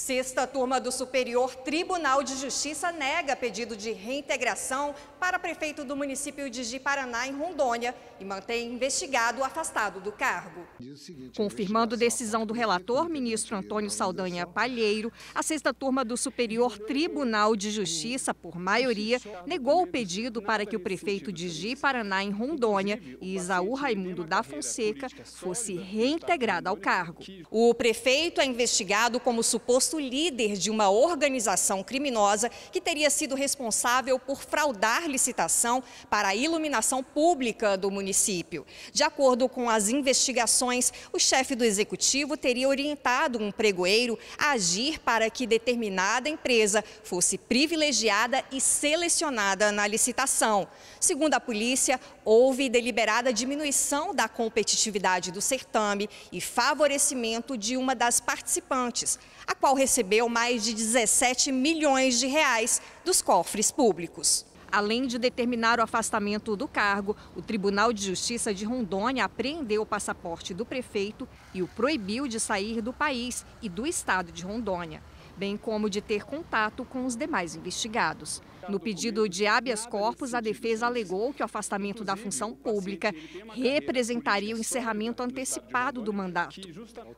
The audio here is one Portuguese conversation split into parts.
Sexta turma do Superior Tribunal de Justiça nega pedido de reintegração para prefeito do município de Jiparaná, em Rondônia, e mantém investigado afastado do cargo. Confirmando decisão do relator, ministro Antônio Saldanha Palheiro, a sexta turma do Superior Tribunal de Justiça, por maioria, negou o pedido para que o prefeito de Jiparaná, em Rondônia, e Isaú Raimundo da Fonseca, fosse reintegrado ao cargo. O prefeito é investigado como suposto suposto líder de uma organização criminosa que teria sido responsável por fraudar licitação para a iluminação pública do município. De acordo com as investigações, o chefe do executivo teria orientado um pregoeiro a agir para que determinada empresa fosse privilegiada e selecionada na licitação. Segundo a polícia, houve deliberada diminuição da competitividade do certame e favorecimento de uma das participantes, a qual recebeu mais de 17 milhões de reais dos cofres públicos. Além de determinar o afastamento do cargo, o Tribunal de Justiça de Rondônia apreendeu o passaporte do prefeito e o proibiu de sair do país e do estado de Rondônia bem como de ter contato com os demais investigados. No pedido de habeas corpus, a defesa alegou que o afastamento da função pública representaria o encerramento antecipado do mandato.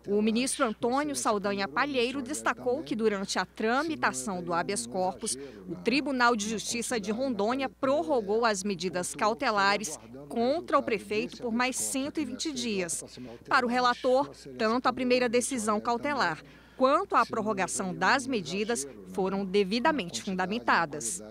O ministro Antônio Saldanha Palheiro destacou que durante a tramitação do habeas corpus, o Tribunal de Justiça de Rondônia prorrogou as medidas cautelares contra o prefeito por mais 120 dias. Para o relator, tanto a primeira decisão cautelar quanto à prorrogação das medidas foram devidamente fundamentadas.